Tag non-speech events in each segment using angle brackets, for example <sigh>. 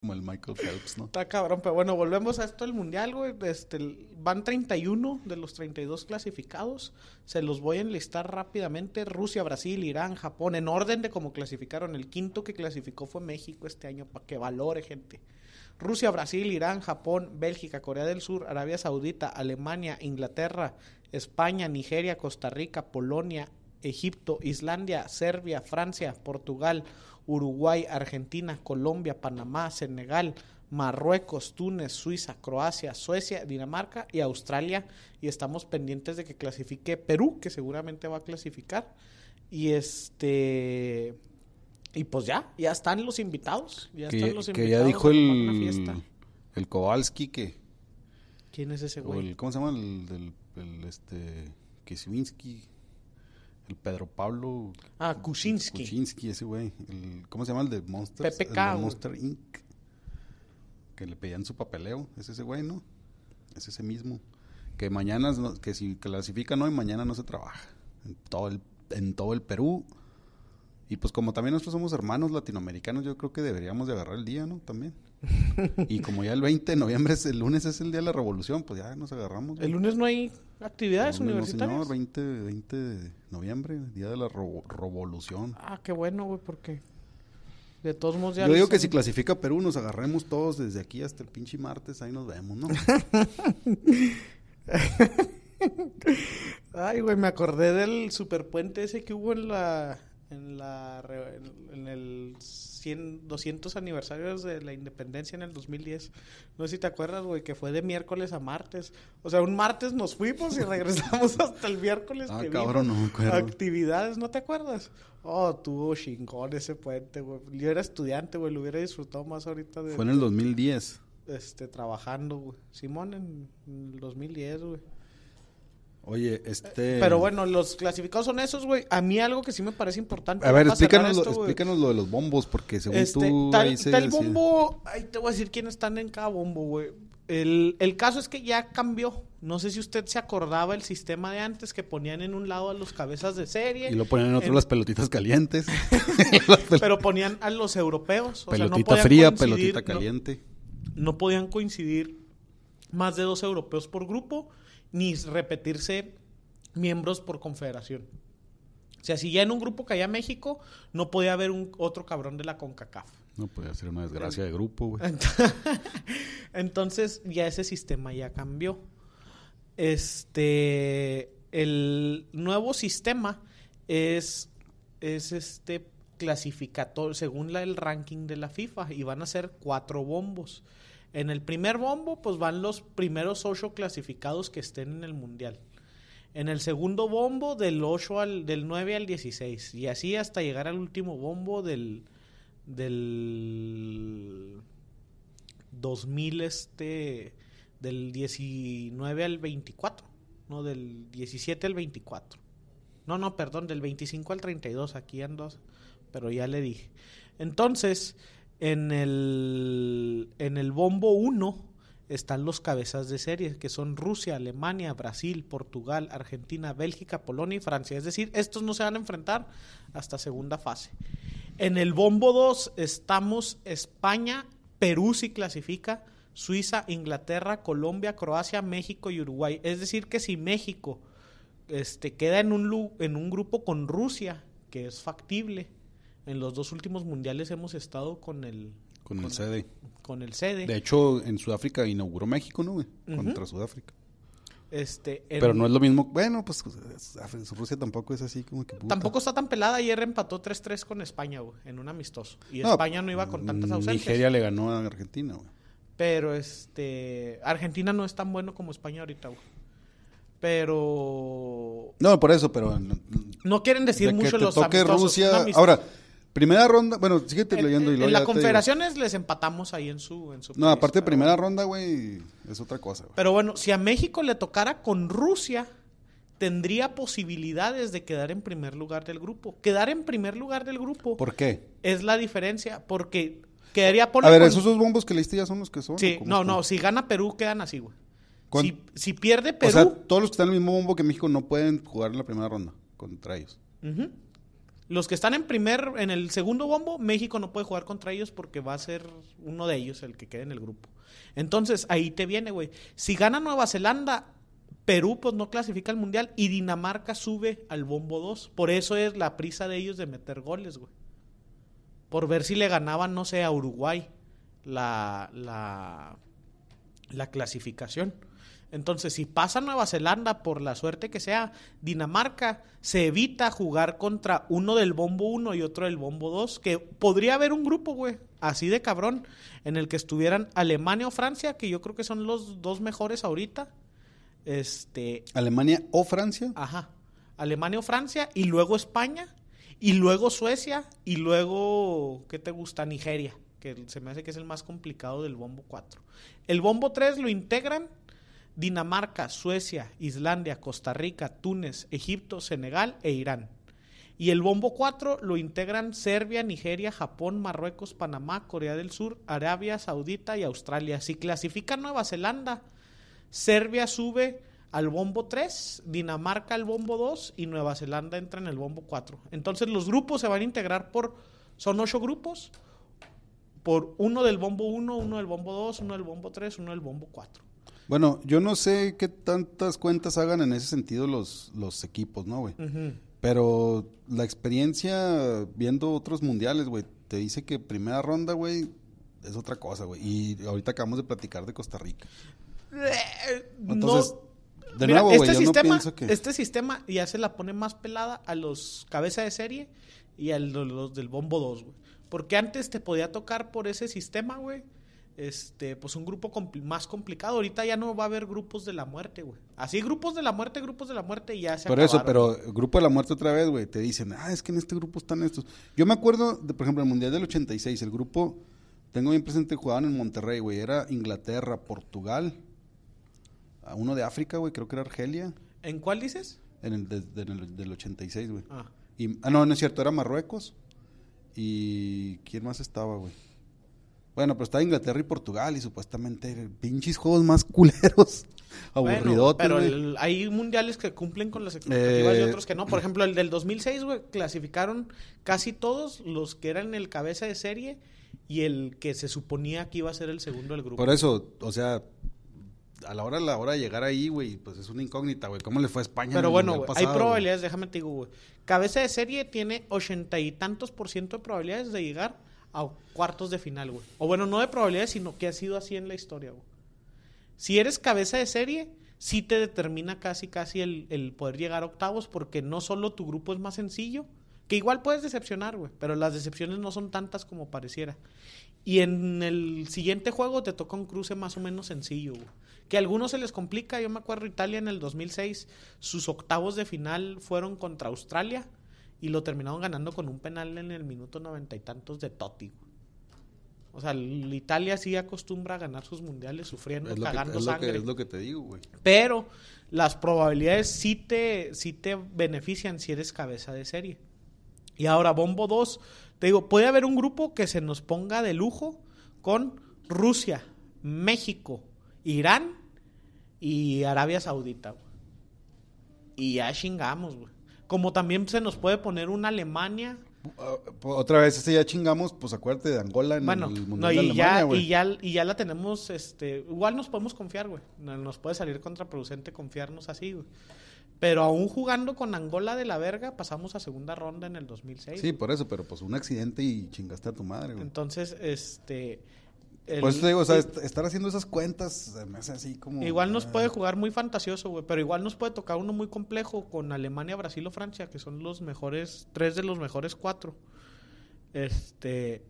como el Michael Phelps, ¿no? Está cabrón, pero bueno, volvemos a esto del mundial, güey. Este, van 31 de los 32 clasificados. Se los voy a enlistar rápidamente. Rusia, Brasil, Irán, Japón, en orden de cómo clasificaron. El quinto que clasificó fue México este año, para que valore, gente. Rusia, Brasil, Irán, Japón, Bélgica, Corea del Sur, Arabia Saudita, Alemania, Inglaterra, España, Nigeria, Costa Rica, Polonia, Egipto, Islandia, Serbia, Francia, Portugal, Uruguay, Argentina, Colombia, Panamá, Senegal, Marruecos, Túnez, Suiza, Croacia, Suecia, Dinamarca y Australia. Y estamos pendientes de que clasifique Perú, que seguramente va a clasificar. Y este. Y pues ya, ya están los invitados. Ya que, ya dijo el, Kowalski que. ¿Quién es ese güey? ¿Cómo se llama? El, del este, el Pedro Pablo. Ah, Kuczynski. Kuczynski, ese güey. ¿Cómo se llama el de Monsters? Monster Inc. Que le pedían su papeleo. Es ese güey, ¿no? Es ese mismo. Que mañana, que si clasifican hoy, mañana no se trabaja. En todo el, en todo el Perú. Y pues como también nosotros somos hermanos latinoamericanos, yo creo que deberíamos de agarrar el día, ¿no? También. <laughs> y como ya el 20 de noviembre, es, el lunes es el día de la revolución, pues ya nos agarramos. ¿El lunes no hay actividades universitarias? No, el 20, 20 de noviembre, día de la revolución. Ah, qué bueno, güey, porque de todos modos ya... Yo digo que si clasifica Perú, nos agarremos todos desde aquí hasta el pinche martes, ahí nos vemos, ¿no? <laughs> Ay, güey, me acordé del superpuente ese que hubo en la... En la... En el 100, 200 aniversarios de la independencia en el 2010. No sé si te acuerdas, güey, que fue de miércoles a martes. O sea, un martes nos fuimos y <laughs> regresamos hasta el miércoles. Ah, cabrón, no me Actividades, ¿no te acuerdas? Oh, tuvo chingón ese puente, güey. Yo era estudiante, güey, lo hubiera disfrutado más ahorita. fue en el 2010. Este, trabajando, güey. Simón en el 2010, güey. Oye, este. Eh, pero bueno, los clasificados son esos, güey. A mí algo que sí me parece importante. A ver, explícanos, lo, de los bombos, porque según este, tú. Tal, bombo, ahí te voy a decir quiénes están en cada bombo, güey. El, caso es que ya cambió. No sé si usted se acordaba el sistema de antes que ponían en un lado a los cabezas de serie. Y lo ponían en otro las pelotitas calientes. <laughs> <laughs> Pero ponían a los europeos. O pelotita fría, pelotita caliente. no podían coincidir más de dos europeos por grupo ni repetirse miembros por confederación. O sea, si ya en un grupo caía México, no podía haber un otro cabrón de la CONCACAF. No podía ser una desgracia de grupo, güey. <laughs> Entonces, ya ese sistema ya cambió. Este, el nuevo sistema es, es este clasificatorio, según el ranking de la FIFA, y van a ser cuatro bombos. En el primer bombo, pues van los primeros ocho clasificados que estén en el mundial. En el segundo bombo, del 8 al, del 9 al 16. Y así hasta llegar al último bombo del. del 2000, este. del 19 al 24. No, del 17 al 24. No, no, perdón, del 25 al 32. Aquí ando. Pero ya le dije. Entonces en el, bombo 1 están los cabezas de serie, que son Rusia, Alemania, Brasil, Portugal, Argentina, Bélgica, Polonia y Francia. Es decir, estos no se van a enfrentar hasta segunda fase. En el bombo 2 estamos España, Perú si clasifica, Suiza, Inglaterra, Colombia, Croacia, México y Uruguay. Es decir, que si México este, queda en un, en un grupo con Rusia, que es factible, en los dos últimos mundiales hemos estado con el... Con, el sede. Con el sede. De hecho, en Sudáfrica inauguró México, ¿no, Contra Sudáfrica. Este, Pero no es lo mismo. Bueno, pues Rusia tampoco es así como que. Tampoco está tan pelada. Ayer empató 3-3 con España, güey, en un amistoso. Y España no iba con mm, tantas ausencias. Nigeria le ganó a Argentina, güey. Pero este. Argentina no es tan bueno como España ahorita, güey. Pero. No, por eso, pero. Mm, no, quieren decir mucho que los toque Rusia. Ahora, Primera ronda, bueno, síguete leyendo y lo En las confederaciones les empatamos ahí en su... En su no, aparte de primera ronda, güey, es otra cosa. Pero bueno, si a México le tocara con Rusia, tendría posibilidades de quedar en primer lugar del grupo. Quedar en primer lugar del grupo... ¿Por qué? Es la diferencia, porque quedaría... Por a ver, esos dos bombos que leíste ya son los que son. Sí, no, no, si gana Perú quedan así, güey. Si, pierde Perú... O sea, todos los que están en el mismo bombo que México no pueden jugar en la primera ronda contra ellos. Ajá los que están en primer, en el segundo bombo, México no puede jugar contra ellos porque va a ser uno de ellos el que quede en el grupo. Entonces, ahí te viene, güey. Si gana Nueva Zelanda, Perú pues no clasifica al Mundial y Dinamarca sube al bombo 2. Por eso es la prisa de ellos de meter goles, güey. Por ver si le ganaban, no sé, a Uruguay la, la, la clasificación. Entonces, si pasa Nueva Zelanda, por la suerte que sea, Dinamarca se evita jugar contra uno del bombo 1 y otro del bombo 2, que podría haber un grupo, güey, así de cabrón, en el que estuvieran Alemania o Francia, que yo creo que son los dos mejores ahorita. Este, Alemania o Francia. Ajá. Alemania o Francia y luego España y luego Suecia y luego ¿qué te gusta? Nigeria, que se me hace que es el más complicado del bombo 4. El bombo 3 lo integran Dinamarca, Suecia, Islandia, Costa Rica, Túnez, Egipto, Senegal e Irán. Y el bombo 4 lo integran Serbia, Nigeria, Japón, Marruecos, Panamá, Corea del Sur, Arabia Saudita y Australia. Si clasifica Nueva Zelanda, Serbia sube al bombo 3, Dinamarca al bombo 2 y Nueva Zelanda entra en el bombo 4. Entonces los grupos se van a integrar por, son ocho grupos, por uno del bombo 1, uno del bombo 2, uno del bombo 3, uno del bombo 4. Bueno, yo no sé qué tantas cuentas hagan en ese sentido los, los equipos, ¿no, güey? Pero la experiencia viendo otros mundiales, güey, te dice que primera ronda, güey, es otra cosa, güey. Y ahorita acabamos de platicar de Costa Rica. Eh, Entonces, de nuevo, este, sistema, no pienso este sistema ya se la pone más pelada a los cabeza de serie y a los del bombo 2, güey. Porque antes te podía tocar por ese sistema, güey este, pues un grupo más complicado. Ahorita ya no va a haber grupos de la muerte, güey. Así grupos de la muerte, grupos de la muerte y ya se Por eso, pero grupo de la muerte otra vez, güey, te dicen, ah, es que en este grupo están estos. Yo me acuerdo, de, por ejemplo, el Mundial del 86, el grupo, tengo bien presente, jugaban en Monterrey, güey, era Inglaterra, Portugal, uno de África, güey, creo que era Argelia. ¿En cuál dices? En el del, 86, güey. Ah. Y, ah, no, no es cierto, era Marruecos. ¿Y quién más estaba, güey? Bueno, pero está Inglaterra y Portugal y supuestamente pinches juegos más <laughs> culeros. aburridos. Bueno, pero hay mundiales que cumplen con las expectativas y eh, otros que no. Por ejemplo, el del 2006, güey, clasificaron casi todos los que eran el cabeza de serie y el que se suponía que iba a ser el segundo del grupo. Por eso, o sea, a la hora, la hora de llegar ahí, güey, pues es una incógnita, güey. ¿Cómo le fue a España? Pero bueno, hay probabilidades, déjame te digo, güey. Cabeza de serie tiene ochenta y tantos por ciento de probabilidades de llegar a cuartos de final, güey. O bueno, no de probabilidades, sino que ha sido así en la historia, güey. Si eres cabeza de serie, sí te determina casi, casi el, el, poder llegar a octavos, porque no solo tu grupo es más sencillo, que igual puedes decepcionar, güey, pero las decepciones no son tantas como pareciera. Y en el siguiente juego te toca un cruce más o menos sencillo, güey. Que a algunos se les complica, yo me acuerdo Italia en el 2006, sus octavos de final fueron contra Australia y lo terminaron ganando con un penal en el minuto noventa y tantos de Totti. O sea, Italia sí acostumbra a ganar sus mundiales sufriendo, cagando sangre. Pero las probabilidades sí te, sí te benefician si eres cabeza de serie. Y ahora, Bombo 2, te digo, puede haber un grupo que se nos ponga de lujo con Rusia, México, Irán y Arabia Saudita. Y ya chingamos, güey. Como también se nos puede poner una Alemania. Ah, pues, otra vez, este ya chingamos, pues acuérdate de Angola en el Mundial y de Alemania, ya, y ya, y ya la tenemos, este, igual nos podemos confiar, güey. Nos puede salir contraproducente confiarnos así, güey. Pero aún jugando con Angola de la verga, pasamos a segunda ronda en el 2006. Sí, por eso, pero pues un accidente y chingaste a tu madre, güey. Entonces, este, pues te digo, o sea, estar haciendo esas cuentas me hace así como. Igual nos puede jugar muy fantasioso, güey, pero igual nos puede tocar uno muy complejo con Alemania, Brasil o Francia, que son los mejores, tres de los mejores cuatro. Este.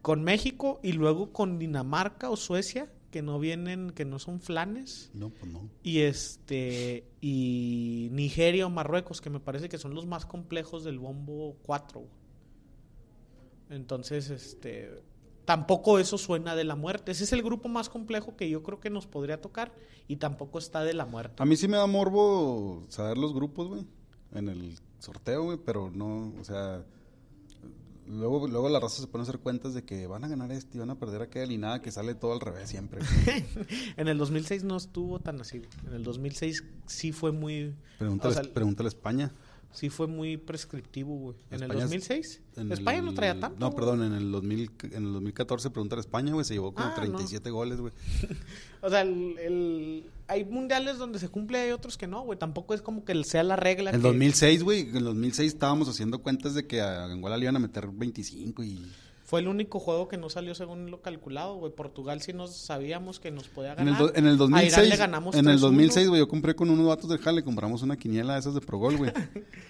Con México y luego con Dinamarca o Suecia, que no vienen, que no son flanes. No, pues no. Y este. Y Nigeria o Marruecos, que me parece que son los más complejos del bombo 4. Entonces, este tampoco eso suena de la muerte. Ese es el grupo más complejo que yo creo que nos podría tocar y tampoco está de la muerte. A mí sí me da morbo saber los grupos, güey, en el sorteo, güey, pero no, o sea, luego, luego la raza se pone a hacer cuentas de que van a ganar este y van a perder aquel y nada, que sale todo al revés siempre. <laughs> en el 2006 no estuvo tan así, en el 2006 sí fue muy... Pregúntale, pregúntale a España sí fue muy prescriptivo, güey. ¿En el 2006? En España no traía tanto. No, perdón, en el, 2000, en el 2014 preguntar a España, güey, se llevó como 37 ah, goles, güey. <laughs> o sea, el, hay mundiales donde se cumple, hay otros que no, güey. Tampoco es como que sea la regla. En el 2006, güey, en el 2006 estábamos haciendo cuentas de que a Angola le iban a meter 25 y... Fue el único juego que no salió según lo calculado, güey. Portugal sí nos sabíamos que nos podía ganar. En el, 2006, le ganamos en el 2006, güey, yo compré con unos vatos del Harley. compramos una quiniela de esas de Progol, güey.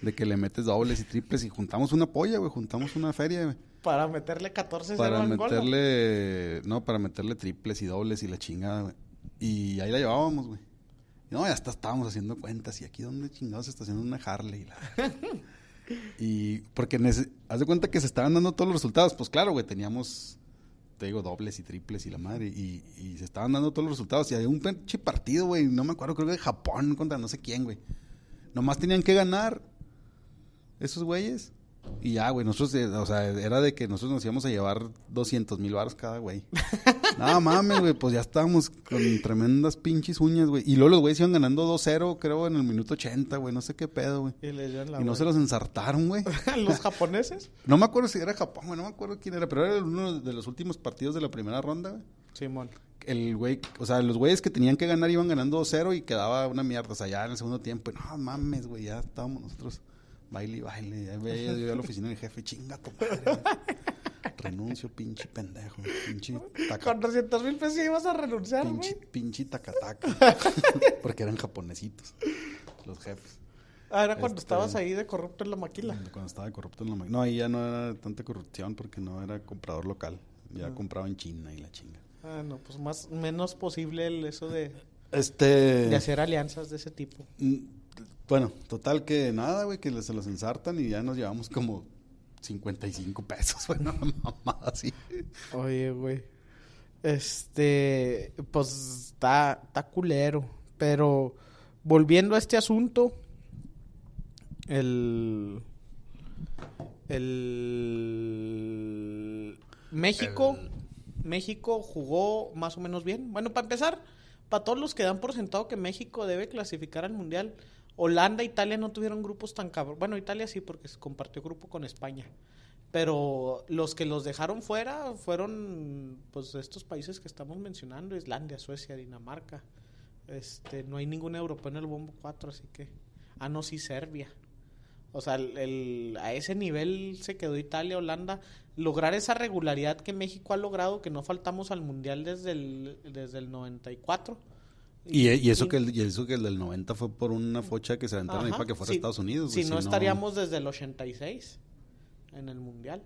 de que le metes dobles y triples y juntamos una polla, güey, juntamos una feria, güey. Para meterle 14 Para meterle, no, para meterle triples y dobles y la chingada, güey. Y ahí la llevábamos, güey. No, ya hasta estábamos haciendo cuentas y aquí donde chingados se está haciendo una Harley. La... <laughs> Y porque haz de cuenta que se estaban dando todos los resultados. Pues claro, güey, teníamos, te digo, dobles y triples y la madre. Y, se estaban dando todos los resultados. Y había un pinche partido, güey, no me acuerdo, creo que de Japón contra no sé quién, güey. Nomás tenían que ganar esos güeyes. Y ya, güey, nosotros, eh, o sea, era de que nosotros nos íbamos a llevar 200 mil baros cada güey. <laughs> no mames, güey, pues ya estábamos con tremendas pinches uñas, güey. Y luego los güeyes iban ganando 2-0, creo, en el minuto 80, güey, no sé qué pedo, güey. Y, no se los ensartaron, güey. <laughs> ¿Los japoneses? No me acuerdo si era Japón, güey, no me acuerdo quién era, pero era uno de los últimos partidos de la primera ronda, güey. Simón. El güey, o sea, los güeyes que tenían que ganar iban ganando 2-0 y quedaba una mierda, o sea, en el segundo tiempo. no mames, güey, ya estábamos nosotros. Baile baile. Yo yo a la oficina del jefe, chinga tu Renuncio, pinche pendejo. Pinche Con 300 mil pesos ibas a renunciar, Pinche, güey? pinche tacataca. <laughs> Porque eran japonesitos los jefes. Ah, era cuando este, estabas ahí de corrupto en la maquila. Cuando estaba de corrupto en la maquila. No, ahí ya no era tanta corrupción porque no era comprador local. Ya ah. compraba en China y la chinga. Ah, no, pues más menos posible el, eso de... Este... De hacer alianzas de ese tipo. Mm, bueno, total que nada, güey, que se los ensartan y ya nos llevamos como 55 pesos, <laughs> güey, una mamada así. Oye, güey. Este, pues está, culero. Pero volviendo a este asunto, el. El. México. México jugó más o menos bien. Bueno, para empezar, para todos los que dan por sentado que México debe clasificar al mundial, Holanda, Italia no tuvieron grupos tan cabros. Bueno, Italia sí, porque se compartió grupo con España. Pero los que los dejaron fuera fueron pues estos países que estamos mencionando, Islandia, Suecia, Dinamarca. Este, no hay ningún europeo en el bombo 4, así que ah no sí Serbia. O sea, a ese nivel se quedó Italia, Holanda. Lograr esa regularidad que México ha logrado, que no faltamos al Mundial desde el, desde el 94, eh, y, eso que el, y eso que el del 90 fue por una focha que se aventaron para que fuera Estados Unidos. si, no, estaríamos desde el 86 en el Mundial.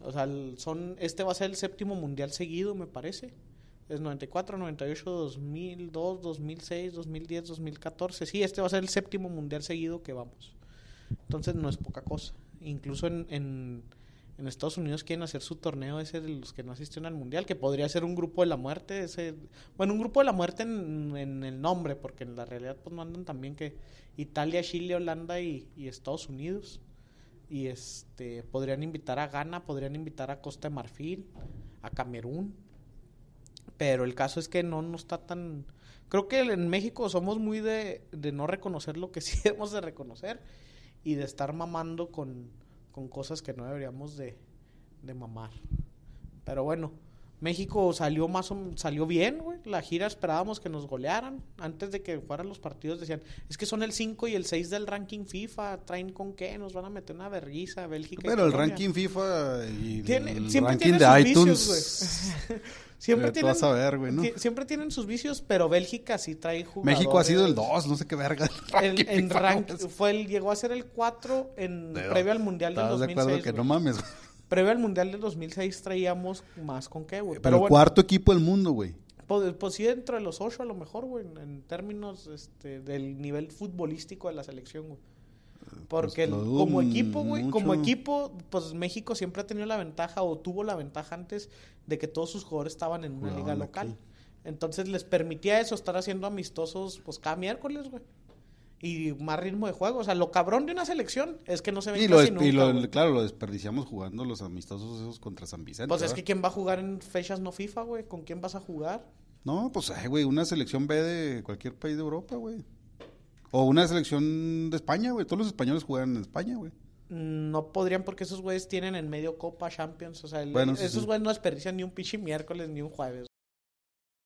O sea, son, este va a ser el séptimo Mundial seguido, me parece. Es 94, 98, 2002, 2006, 2010, 2014. Sí, este va a ser el séptimo Mundial seguido que vamos. Entonces no es poca cosa. Incluso en en Estados Unidos quieren hacer su torneo ese de los que no asistieron al mundial, que podría ser un grupo de la muerte, ese, bueno, un grupo de la muerte en, el nombre, porque en la realidad pues también que Italia, Chile, Holanda y, Estados Unidos. Y este podrían invitar a Ghana, podrían invitar a Costa de Marfil, a Camerún. Pero el caso es que no, no está tan creo que en México somos muy de, de no reconocer lo que <laughs> sí hemos de reconocer y de estar mamando con con cosas que no deberíamos de, de mamar. Pero bueno, México salió más salió bien, güey. La gira esperábamos que nos golearan. Antes de que fueran los partidos decían, es que son el 5 y el 6 del ranking FIFA, traen con qué, nos van a meter una vergüenza, Bélgica. Pero el ranking FIFA y ¿Tiene, el siempre ranking tiene de iTunes. Vicios, <laughs> siempre eh, a ver, güey, ¿no? siempre tienen sus vicios, pero Bélgica sí trae jugadores. México ha sido el 2, no sé qué verga. ranking en, rank, fue el, llegó a ser el 4 en, previo al Mundial del 2006. de acuerdo que güey. no mames. Previo al Mundial del 2006 traíamos más con qué, güey. Pero, el cuarto equipo del mundo, güey. Pues, pues, sí, dentro de los ocho a lo mejor, güey, en términos este, del nivel futbolístico de la selección, güey. Pues Porque como equipo, güey, como equipo, pues México siempre ha tenido la ventaja o tuvo la ventaja antes de que todos sus jugadores estaban en una liga local. Entonces les permitía eso, estar haciendo amistosos, pues cada miércoles, güey y más ritmo de juego. O sea, lo cabrón de una selección es que no se ve casi y claro, lo desperdiciamos jugando los amistosos esos contra San Vicente. Pues es que ¿quién va a jugar en fechas no FIFA, güey? ¿Con quién vas a jugar? No, pues, güey, una selección B de cualquier país de Europa, güey. O una selección de España, güey. Todos los españoles juegan en España, güey. Mm, no podrían porque esos güeyes tienen en medio Copa Champions. O sea, esos güeyes no desperdician ni un pinche miércoles ni un jueves.